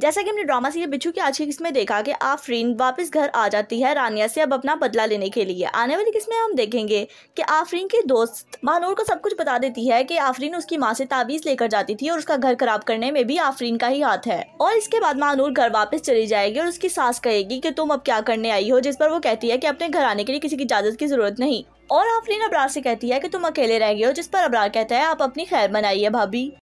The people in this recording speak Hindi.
जैसा कि हमने ड्रामा सीरियल बिच्छू की आज की किस्में देखा कि आफरीन वापस घर आ जाती है रानिया से अब अपना बदला लेने के लिए आने वाली किस्में हम देखेंगे कि आफरीन की दोस्त महानूर को सब कुछ बता देती है कि आफरीन उसकी माँ से ताबीज़ लेकर जाती थी और उसका घर खराब करने में भी आफरीन का ही हाथ है और इसके बाद महानूर घर वापस चली जाएगी और उसकी सास कहेगी कि तुम अब क्या करने आई हो जिस पर वो कहती है कि अपने घर आने के लिए किसी की इजाज़त की ज़रूरत नहीं और आफरीन अबरार से कहती है कि तुम अकेले रह गए हो जिस पर अबरार कहता है आप अपनी खैर बनाइए भाभी